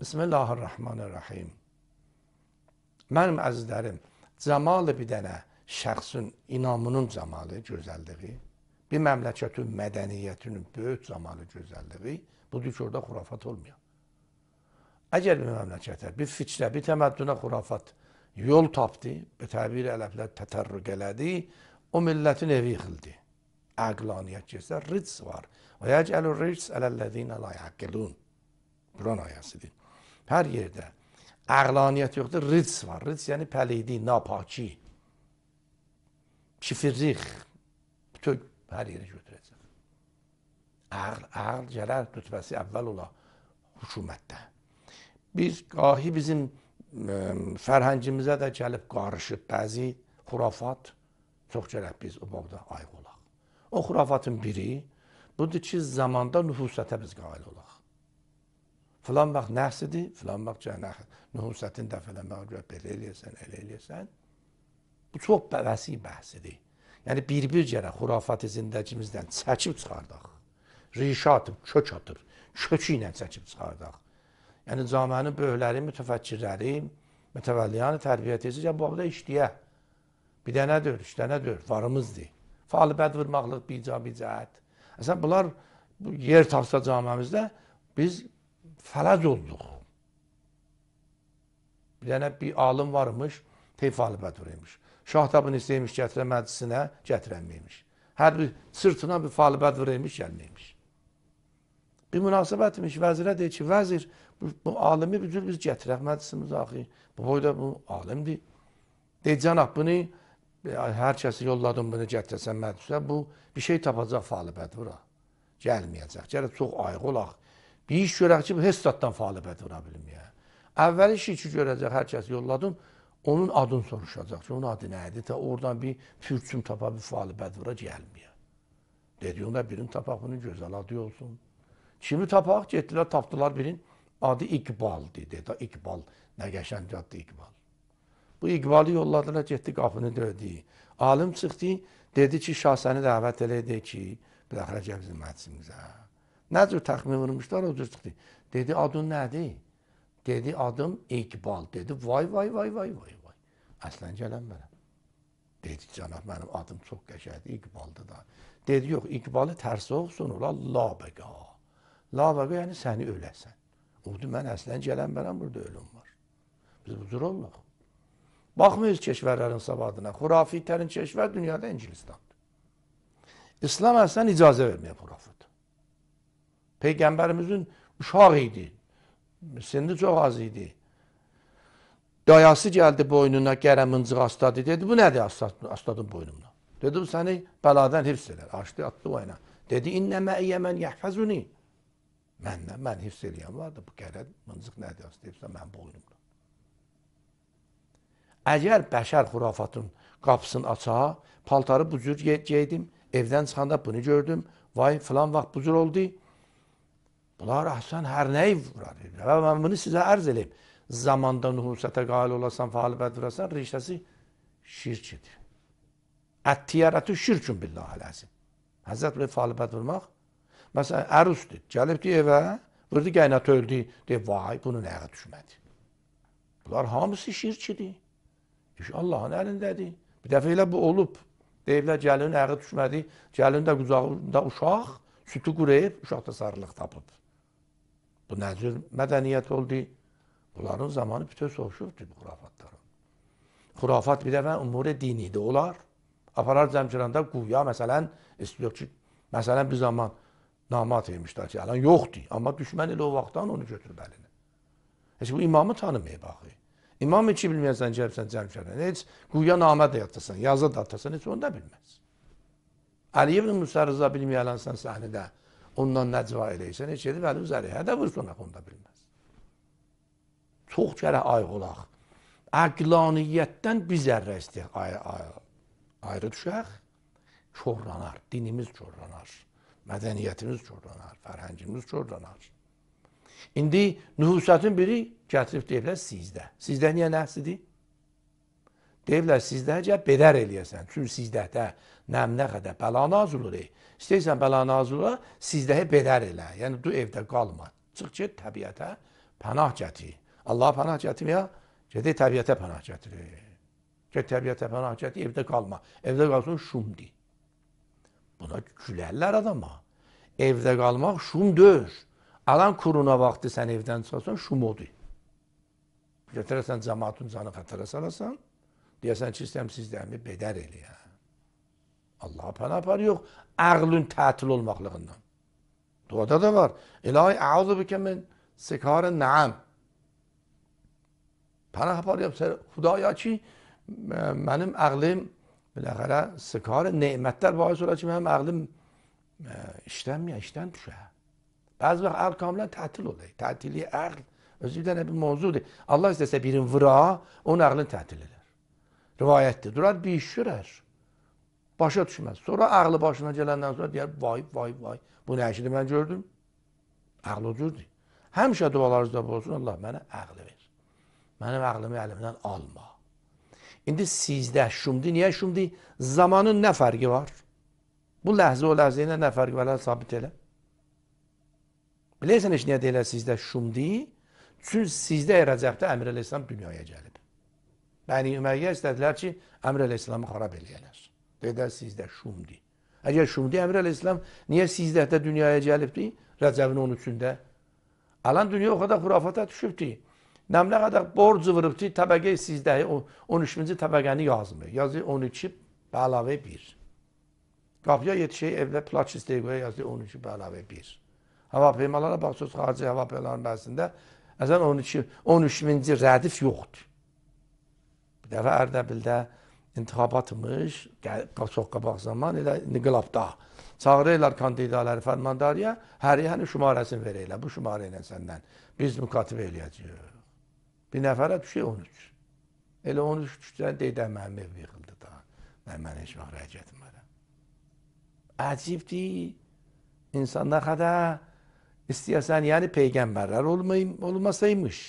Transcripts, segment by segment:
Bismillah ar-Rahman ar-Rahim. Mənim əzizlərim, cəmalı bir dənə şəxsin inamının cəmalı, gözəlliyi, bir məmləkətin mədəniyyətinin böyük cəmalı, gözəlliyi budur ki, orada xurafat olmayan. Əgər bir məmləkətə, bir fikrə, bir təməddünə xurafat yol tapdı, bətəbir ələflər tətərrüq elədi, o millətin evi yıxıldı. Əqlaniyyət keçsə, ric var. Və yəcəlü ric ələllədinə la yəqqilun. Quran ayəsidir. Hər yerdə. Əqlaniyyət yoxdur, rids var. Rids yəni pəliydi, napaki. Kifirlik. Bütün hər yerə götürəcək. Əql, əql gələr rütbəsi əvvəl ola hökumətdə. Bir qahi bizim ə, fərhəngimizə də gəlib qarışıb bəzi xurafat çox gələk biz o bağda ayıq olaq. O xurafatın biri budur ki, zamanda nüfusətə biz qail olaq. Filan bax nəhsidir, filan bax cənah, nühusətini dəf eləməyə görə belə eləyəsən, elə eləyəsən. Bu çox bəvəsi bəhsidir. Yəni bir-bir yerə xurafat zindəcimizdən çəkib çıxardaq. Rişa atıb, kök atıb, kökü ilə çəkib çıxardaq. Yəni cəmiənin böyükləri, mütəfəkkirləri, mütəvəlliyanı tərbiyə etəcək, ya bu arada işləyə. Bir dənədir, üç dənədir, varımızdır. Fəal bəd vurmaqlıq bir icabı cəhət. Əslən bunlar bu yer tapsa cəmiəmizdə biz fəlac olduq. Yəni, bir dənə bir alım varmış, Teyfalı Bəduriymiş. Şah da bunu istəyirmiş gətirə məclisinə, gətirənməymiş. Hər bir sırtına bir Falı Bəduriymiş, gəlməymiş. Yəni bir münasibətmiş, vəzirə deyir ki, vəzir, bu, bu alimi bir cür biz gətirək məclisimiz axı. Bu boyda bu alimdir. Deyir, cənab, bunu hər kəsi yolladım bunu gətirəsən məclisə, bu bir şey tapacaq Falı Bədura. Gəlməyəcək. Gəlib çox ayıq olaq. Bir iş görək ki, heç zatdan faalı bədura bilməyə. Əvvəli işi ki, görəcək, hər kəs yolladım, onun adını soruşacaq ki, onun adı nə idi? Tə oradan bir pürçüm tapa, bir faalı bədura gəlməyə. Dedi, onda birini tapaq, bunun gözəl adı olsun. Kimi tapaq, getdilər, tapdılar birin. Adı İqbaldir, dedi. İqbal, nə qəşən addı İqbal. Bu İqbalı yolladılar, getdi qapını döydü. Alim çıxdı, dedi ki, şahsəni dəvət eləyək ki, biləxərə gəl bizim məhsimizə. Nə cür təxmin vurmuşlar, o cür çıxdı. Dedi, adın nədir? Dedi, adım İqbal. Dedi, vay, vay, vay, vay, vay, vay. Əslən gələn mənəm. Dedi, cənab, mənim adım çox qəşəkdir, İqbaldır da. Dedi, yox, İqbalı tərsi olsun, ola labəqa. Labəqa, yəni səni öləsən. Oldu, mən əslən gələn mənəm, burada ölüm var. Biz bu cür olmuq. Baxmıyız keşvərlərin savadına. Xurafitərin keşvər dünyada İngilistan. İslam əslən icazə verməyə xurafit. Peyğəmbərimizin uşaq idi. Sindi çox az idi. Dayası gəldi boynuna, qərə mıncıq astadı. Dedi, bu nədir astadın boynumda? Dedi, bu səni bəladan hifz edər. Açdı, atdı o ilə. Dedi, innə məiyyə mən yəhfəzuni. Mənlə, mən hifz eləyən vardı. Bu qərə mıncıq nədir astadı? Hifzə mən boynumda. Əgər bəşər xurafatın qapısını aça, paltarı bu cür geydim, evdən çıxanda bunu gördüm, vay filan vaxt bu cür oldu, Bunlar əhsən hər nəyi vurar. Və mən bunu sizə ərz eləyim. Zamandan husətə qalib olasan, fəalibət vurasan, rişəsi şirkidir. Əttiyarəti şirkün billah əl-əzim. Həzrət bir fəalibət vurmaq, məsələn, ərusdur. Gəlibdi evə, vurdu qaynat öldü, de, vay, bunu nəyə düşmədi. Bunlar hamısı şirkidir. İş Allahın əlindədir. Bir dəfə elə bu olub. Deyiblər, gəlin əğə düşmədi, gəlin də qucağında uşaq, sütü qurayıb, uşaq da sarılıq tapıb. Bu nə cür mədəniyyət oldu? Bunların zamanı bütün soğuşubdur bu xurafatların. Xurafat bir dəfə umuri dinidir. Onlar aparar Cəmkiranda quya, məsələn, istəyir ki, məsələn, bir zaman namat vermişlər ki, əlan yoxdur. Amma düşmən elə o vaxtdan onu götürüb əlini. Heç bu imamı tanımayıb axı. İmam heç bilməyəsən, gəlibsən Cəmkiranda. Heç quya namə də yatırsan, yazı da atırsan, heç onu da bilməz. Əliyev ibn Musa Rıza bilməyələnsən səhnədə, Ondan nəcva eləyirsən, heç edib əli üzəriyə hə, də vursunaq, onda bilməz. Çox kərə ayıq olaq. Əqlaniyyətdən bir zərrə istəyək, ayrı, ayrı, ayrı düşək, çorlanar, dinimiz çorlanar, mədəniyyətimiz çorlanar, fərhəngimiz çorlanar. İndi nüfusatın biri gətirib deyiblər sizdə. Sizdə niyə nəfsidir? Deyiblər sizdəcə bedər eləyəsən. Çünki sizdədə nəminə qədər bəla nazil olur. İstəyirsən bəla nazil ola, sizdə bedər elə. Yəni tu evdə qalma. Çıx get təbiətə pənah gətir. Allah pənah gətir ya, gedir təbiətə pənah gətir. Get təbiətə pənah gətir, evdə qalma. Evdə qalsın şumdir. Buna gülərlər adama. Evdə qalmaq şumdur. Alan kuruna vaxtı sən evdən çıxarsan, şum odur. Götürəsən cəmaatın canı xətərə salasan, deyəsən ki, istəyəm sizdə əmi bedər eləyəm. Allah'a para yok. Ağlın tatil olmaklığından. Duada da var. İlahi a'udu bike min sikaren naam. Penapar yap. Hudaya ki benim ağlım bilahara sikar nimetler bahis olar ki, benim ağlım e, işlənməyə, işlən düşer. Bazı vaxt ağl tatil tətil Tatili Tətili ağl özü bir dənə bir Allah istese birin vıra, onun ağlını tatil eder. Rivayətdir. Durar bir iş görər. Başa düşməz. Sonra ağlı başına gələndən sonra deyər, vay, vay, vay. Bu nə işidir mən gördüm? Ağlı o cürdür. Həmişə dualarınızda olsun, Allah mənə ağlı ver. Mənim ağlımı əlimdən alma. İndi sizdə şümdür. Niyə şümdür? Zamanın nə fərqi var? Bu ləhzə o ləhzə ilə nə fərqi var? Sabit elə. Bilirsən heç niyə deyilər sizdə şümdür? Çünki sizdə Rəcəbdə Əmr Əleyhisselam dünyaya gəlib. Bəni Üməyyə istədilər ki, Əmr Əleyhisselamı xarab eləyələr. Dedər 13 Şumdi. Əgər Şumdi Əmir əleyhissalam niyə 13-də dünyaya gəlibdi? Rəcəbin 13-də. Alan dünya o qədər xurafata düşübdi. Nəmlə qədər borcu vırıbdi, təbəqə 13-dəyi, 13-cü təbəqəni yazmır. Yazı 12 və əlavə 1. Qapıya yetişək evdə plaç istəyi qoya yazdı 12 və əlavə 1. Hava peymalara baxsız xarici hava peymaların bəzisində əzən 12, 13-ci rədif yoxdur. Bir dəfə Ərdəbildə, intihab atmış, çox qabaq zaman elə inqilabda. Çağırırlar kandidatları fərmandariyə, hər yəni şumarəsini verirlər. Bu şumarə ilə səndən biz mükatibə eləyəcəyik. Bir nəfərə düşür 13. Elə 13 düşsən deyidə mənim ev yıxıldı da. Mən mən heç vaxt rəy getmərəm. Əcibdir. İnsan nə qədər istəyəsən, yəni peyğəmbərlər olmayım, olmasaymış.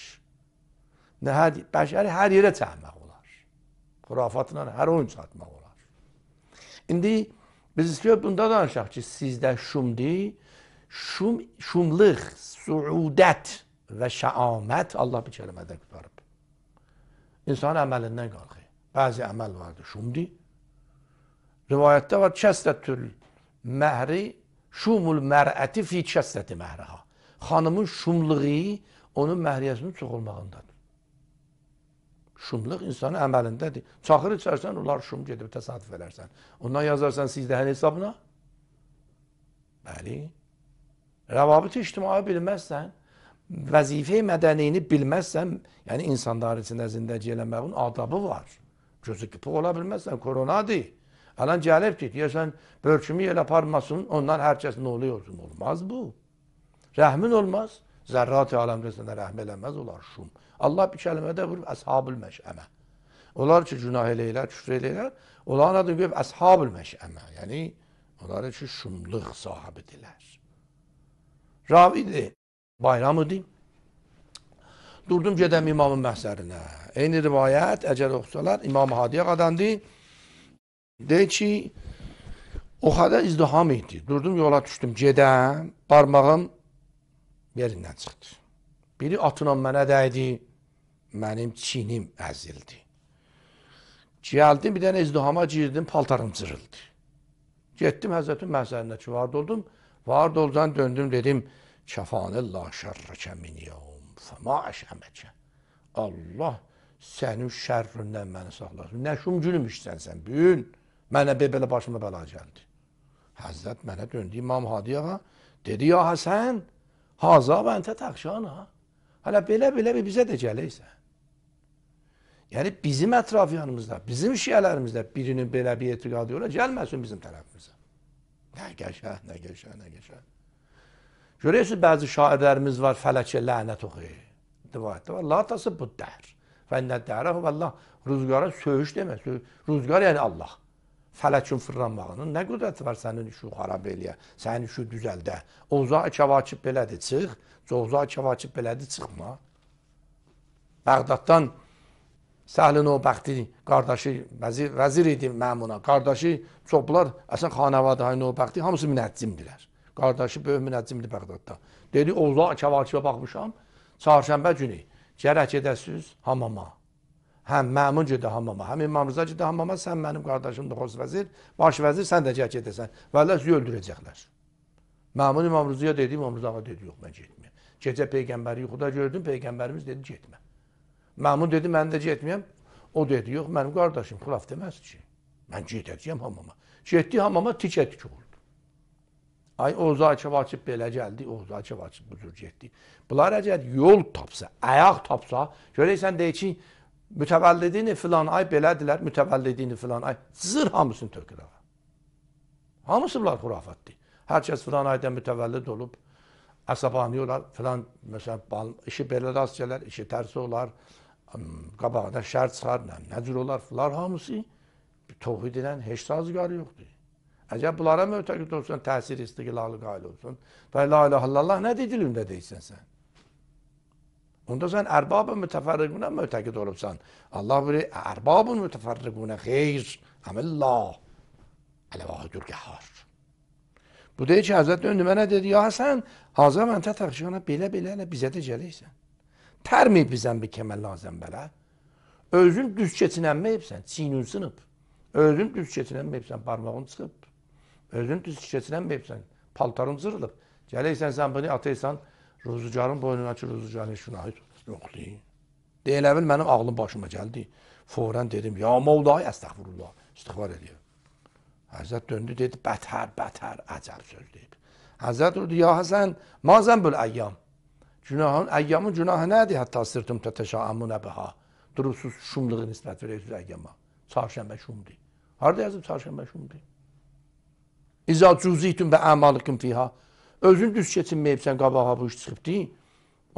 Nə hər, bəşəri hər yerə çəkmək xurafatla hər oyun çatmaq olar. İndi biz istəyir bunda danışaq ki, sizdə şumdir, şum, şumlıq, suudət və şəamət Allah bir kəlmədə qutarıb. İnsan əməlindən qalxır. Bəzi əməl vardır, şumdir. Rivayətdə var, kəsrətül məhri, şumul mərəti fi kəsrəti məhriha. Xanımın şumluğu onun məhriyəsinin çox olmağındadır. Şumluq insanın əməlindədir. Çaxır içərsən, onlar şum gedib təsadüf elərsən. Ondan yazarsan sizdənin hesabına. Bəli. Rəvabit-i ictimai bilməzsən, vəzifə mədəniyini bilməzsən, yəni insanlar içində zindəci eləməyin adabı var. Gözü qıpıq ola bilməzsən, koronadır. Alan gəlibdir, deyəsən, bölkümü elə parmasın, ondan hər kəs nə oluyorsun? Olmaz bu. Rəhmin olmaz. Zərrat-ı aləmdə sənə rəhm eləməz olar şum. Allah bir kəlmədə vurub əshabül məşəmə. Onlar ki, günah eləyirlər, küfr eləyirlər, onların adını qoyub əshabül məşəmə. Yəni, onlar ki, şumluq sahibidirlər. Ravidir, bayram idi. Durdum gedəm imamın məhzərinə. Eyni rivayət, əcəl oxusalar, İmam Hadiyə qadəndir. Deyir ki, o qədər izdiham etdi. Durdum yola düşdüm, gedəm, barmağım yerindən çıxdı. Biri atla mənə dəydi, mənim çinim əzildi. Gəldim, bir dənə izdihama girdim, paltarım cırıldı. Getdim Həzrətin məhzərinə ki, vard oldum. Vard oldan döndüm, dedim, kəfanillah şərrəkə min yevm, fəma əşəməkə. Allah sənin şərrindən məni saxlar. Nə şümgülüm işsən sən, büyün. Mənə belə başıma bəla gəldi. Həzrət mənə döndü İmam Hadiyağa, dedi, ya Həsən, Haza və əntə təxşana. Hələ belə-belə bizə də gələysən. Yəni bizim ətraf yanımızda, bizim şiələrimizdə birinin belə bir etiqadı yola gəlməsin bizim tərəfimizə. Nə qəşəng, nə qəşəng, nə qəşəng. Görürsüz bəzi şairlərimiz var fələkə lənət oxuyur. Divayətdə var. Latası bu dər. Və nə dərə huvəllah rüzgara söyüş demək. Rüzgar yəni Allah. Fələkin fırlanmağının nə qüdrəti var sənin işi xarab eləyə, sənin işi düzəldə. Ovza-i kəvakib belədir, çıx. Ovza-i kəvakib belədir, çıxma. Bəğdaddan Səhlin o bəxti qardaşı, vəzir, vəzir idi məmuna, qardaşı çoxlar, əsən xanəvadayın o bəxti, hamısı münəccimdirlər. Qardaşı böyük münəccimdir Bəğdadda. Dedi, Ovza-i kəvakibə baxmışam, çarşəmbə günü gərək edəsiniz hamama həm məmun gedə hamama, həm imamıza gedə hamama, sən mənim qardaşımdır xos vəzir, baş vəzir, sən də gəl gedəsən. Vəllə sizi öldürəcəklər. Məmun imamruzaya dedi, imamruz ağa dedi, yox, mən getməyəm. Gecə Peyğəmbəri yuxuda gördüm, Peyğəmbərimiz dedi, getmə. Məmun dedi, mən də getməyəm. O dedi, yox, mənim qardaşım xilaf deməz ki. Mən gedəcəyəm hamama. Getdi hamama, tikə tik oldu. Ay, o Zakir Vakif belə gəldi, o Zakir Vakif bu cür getdi. Bunlar əgər yol tapsa, ayaq tapsa, görək sən deyir ki, mütəvəllidini filan ay belədilər, mütəvəllidini filan ay. Zır hamısını tökülür. Hamısı bunlar xurafatdır. Hər kəs filan ayda mütəvəllid olub, əsəbanıyorlar, filan, məsələn, işi belə rast gələr, işi tərsi olar, qabağına şər çıxar, nə, nə cür olar, filan hamısı tohid edən heç sazgarı yoxdur. Əgər bunlara möhtəqid olsun, təsir istiqlalı qayıl olsun. Da la ilahe illallah nə dedilir, nə deyirsən sən? Onda sen erbabın mi öteki olubsan. Allah buyuruyor, erbabın müteferrikuna xeyr. Amillah. Alevahüdür gehar. Bu deyir ki, Hazreti döndü mənə dedi, ya sen hazır mən tətəxşiyana bile belə elə bizə də gələksən. Tərmiyib bizən bir kəməl lazım belə. Özün düz keçinənməyibsən, çiğnin sınıb. Özün düz keçinənməyibsən, barmağın çıxıb. Özün düz keçinənməyibsən, paltarın zırılıb. Gələksən sen bunu ataysan, Ruzucarın boynundakı ruzucarın heç günahı yoxdur. Deyə elə bil mənim ağlım başıma gəldi. Forən dedim, ya Mevla, əstəğfurullah, istiğfar edəyəm. Həzrət döndü, dedi, bətər, bətər, əcəb söz deyib. Həzrət durdu, ya Həsən, mazən bül əyyam. Günahın, əyyamın günahı nədir? Hətta sırtım tətəşəəmünə bəha. Durubsuz şumluğu nisbət verirsiniz əyyama. Çarşəmbə şumdur. Harada yazıb çarşəmbə şumdur? İza cüzitun bə əmalikum fiha. Özün düz keçinməyibsən, qabağa bu iş çıxıbdı.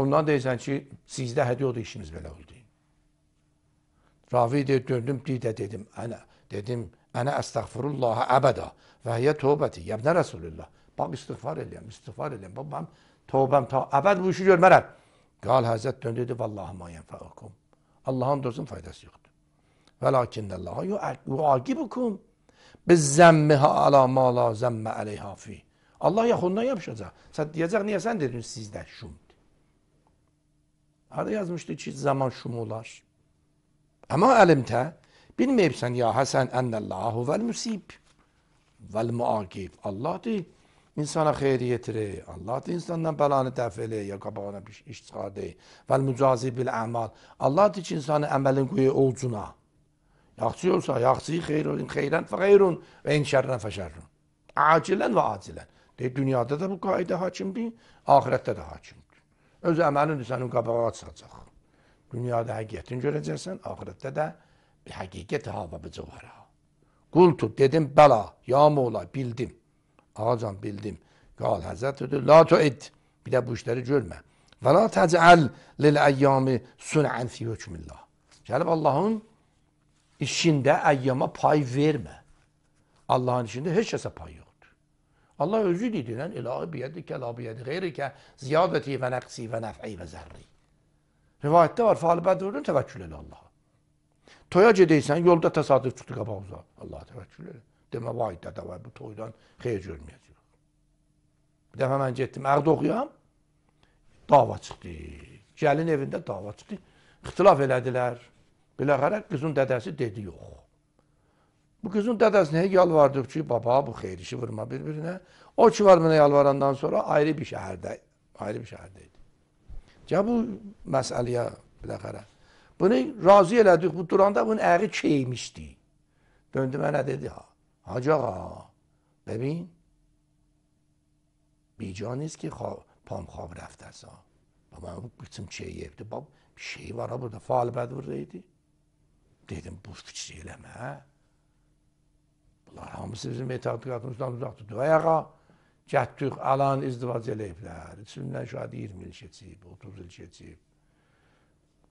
Ondan deyirsən ki, sizdə hədi odur işiniz belə oldu. Ravi deyir, döndüm, bir də dedim, ənə, dedim, ənə əstəğfirullaha əbədə və hiyə tövbəti, yəbnə Rəsulullah. Bax, istiğfar eləyəm, istiğfar eləyəm, bax, mən tövbəm, ta, əbəd bu işi görmərəm. Qal Həzrət döndü, dedi, vallahi mayən fəəkum. Allahın dostun faydası yoxdur. Və lakinnəllaha yuaqibukum. Biz zəmmiha ala ma la zəmmə əleyhafi. Allah yaxından yapışacaq. Sən deyəcək, niyə sən dedin sizdə şumdur? Harada yazmışdı ki, zaman şumu olar. Əmə əlimtə, bilməyibsən ya həsən ənəllahu vəl müsib vəl müaqib. Allahdır, insana xeyri yetirir. Allahdır, insandan bəlanı dəf eləyir, ya qabağına bir iş çıxardır. Vəl mücazi bil əmal. Allahdır ki, insanı əməlin qoyur ovcuna. Yaxşı olsa, yaxşı xeyr olun, xeyrən fə xeyrun və inşərrən fə şərrun. Acilən və acilən. E, dünyada da bu qayda hakimdir, axirətdə də hakimdir. Öz əməlindir sənin qabağa açacaq. Dünyada həqiqətini görəcəksən, axirətdə də bir həqiqət havabıcı var. Qultu dedim bəla, yamola bildim. Ağacan bildim. Qal Həzrət dedi, la tuid. Bir də bu işləri görmə. Və la təcəl lil əyyami sun'an fi hukmillah. Gəlib Allahın işində əyyama pay vermə. Allahın işində heç kəsə pay yox. Allah özü dedi lan ilahi biyedike la biyedi gayrike ziyadeti ve neksi ve nef'i ve zerri. Rivayətdə var, faalibət vurdun, təvəkkül elə Allaha. Toya gedəysən, yolda təsadüf çıxdı qabağımıza. Allaha təvəkkül elə. Demə, vay dədə, vay, bu toydan xeyir görməyəcək. Bir dəfə mən getdim, Ərdoğuyam, dava çıxdı. Gəlin evində dava çıxdı. İxtilaf elədilər. Biləqərək qızın dədəsi dedi, yox. Bu qızın dədəsinə yalvardıq ki, baba bu xeyir işi vurma bir-birinə. O ki var mənə yalvarandan sonra ayrı bir şəhərdə, ayrı bir şəhərdə idi. Gəl bu məsələyə biləxərə. Bunu razı elədik, bu duranda bunun əği çeymişdi. Döndü mənə dedi, ha, hacı ağa, bəbin, بیجانیست که خواب پام خواب رفته سا و من گفتم چه یبده باب شی var ha burada faal bəd buradaydı. Dedim bu fikri eləmə. Allah hamısı bizim etiqadımızdan uzaq tutdu. Və yaqa gətdik, alan izdivac eləyiblər. İçimdən şahid 20 il keçib, 30 il keçib.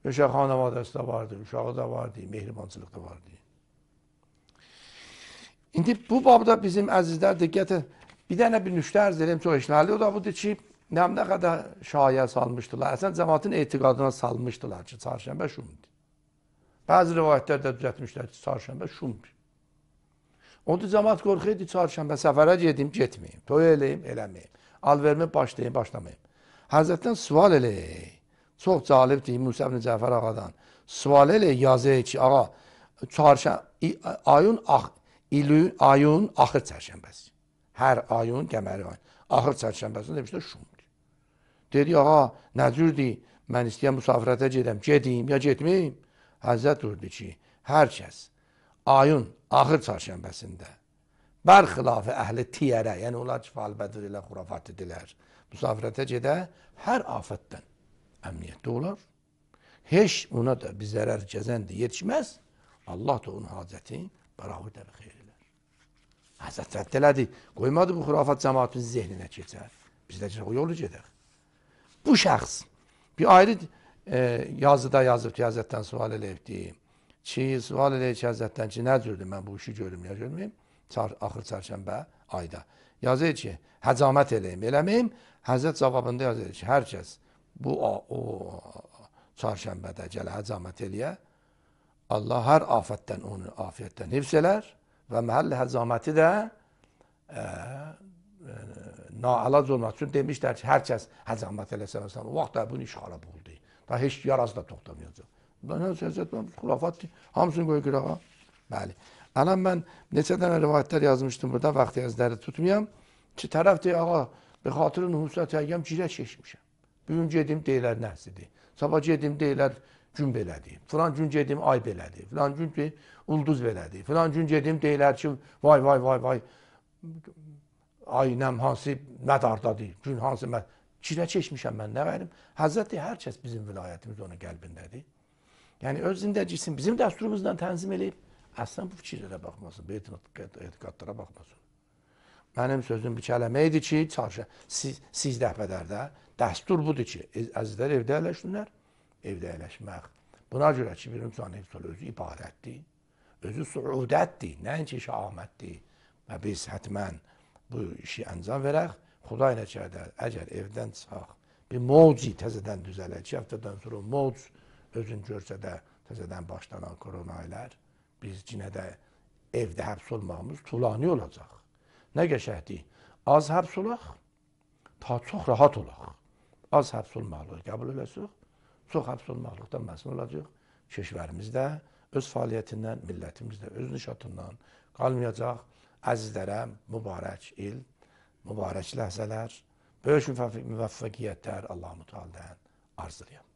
Uşaq xanavadası da vardı, uşağı da vardı, mehribancılıq da vardı. İndi bu babda bizim əzizlər diqqət bir dənə bir nüştə ərz edeyim çox işləli. O da budur ki, nə, nə qədər şayə salmışdılar. Əsən cəmatın etiqadına salmışdılar ki, çarşəmbə şumdur. Bəzi rivayətlərdə düzətmişlər ki, çarşəmbə şumdur. Onda cəmaət qorxuydu çarşənbə səfərə gedim, getməyim. Toy eləyim, eləməyim. Alvermə başlayım, başlamayım. Həzrətdən sual eləyək. Çox calibdir Musa ibn Cəfər ağadan. Sual eləyək, yazayıq ki, ağa, çarşənbə ayın ax ilün ayın axır çərşənbəsi. Hər ayın qəməri ayın. Axır çərşənbəsində demişlər şumdur. Dedi, ağa, nə cürdür? Mən istəyən müsafirətə gedəm, gedeyim ya getməyim? Həzrət durdu ki, hər kəs ayun axır çarşənbəsində bər xilafı əhli tiyərə, yəni onlar cifalbədir ilə, xurafat edirlər. Musafirətə gedə hər afətdən əmniyyətdə olar. Heç ona da bir zərər gəzəndə yetişməz. Allah da onun hacəti bərahud əbi xeyr edər. Həzət rədd elədi. Qoymadı bu xurafat cəmaatın zehninə keçər. Biz də o yolu gedək. Bu şəxs bir ayrı e, yazıda yazıbdı, yazətdən sual eləyibdi ki, sual eləyir ki, həzrətdən ki, nə cürdür mən bu işi görüm, ya görməyim? Çar, axır çərşənbə ayda. Yazır ki, həcamət eləyim, eləməyim? Həzrət cavabında yazır ki, hər kəs bu o, o çarşənbədə gələ həcamət eləyə, Allah hər afətdən onu afiyyətdən hifz elər və məhəll həcaməti də ə, e, ə, e, naəlac olmaq üçün demişlər ki, hər kəs həcamət eləsə, o vaxt da bunu işğala buldu. Da heç yaraz da toxtamayacaq. Bundan nə siyasət var? Xulafat hamısını qoy qırağa. Bəli. Anan mən neçə dənə rivayətlər yazmışdım burada, vaxt yazıları tutmayam. Ki tərəfdir, ağa, bir xatırın hususat əyyəm girək keçmişəm. Bugün gedim deyilər nəsidir. Sabah gedim deyilər gün belədir. Filan gün gedim ay belədir. Filan gün ki ulduz belədir. Filan gün gedim deyilər ki vay vay vay vay ay nəm hansı mədardadır. Gün hansı mədardadır. Çirə keçmişəm mən, nə qərim. Həzrəti hər kəs bizim vilayətimiz onun qəlbindədir. Yəni özündə cisim bizim dəsturumuzdan tənzim eləyib. Əslən bu fikirlərə baxmasın, beytin etiqadlara baxmasın. Mənim sözüm bir kələmə idi ki, çarşı, siz, siz dəfədərdə dəstur budur ki, əzizlər e, evdə əyləşsinlər, evdə əyləşmək. Buna görə ki, bir insan hepsol özü ibarətdir, özü suudətdir, nəinki şahmətdir. Və biz hətmən bu işi əncam verək, Xuday nəkədə əgər evdən çıxaq, bir mocid təzədən düzələk, ki, həftədən sonra mocid özün görsə də təzədən başlanan korona ilə biz cinə də evdə həbs olmağımız tulani olacaq. Nə qəşəhdir. Az həbs olaq, ta çox rahat olaq. Az həbs olmaqlıq qəbul eləsək, çox həbs olmaqlıqdan məsul olacaq. Keşvərimiz də öz fəaliyyətindən, millətimiz də öz nişatından qalmayacaq. Əzizlərə mübarək il, mübarək ləhzələr, böyük müvəffəqiyyətlər Allah-u Teala'dan arzulayam.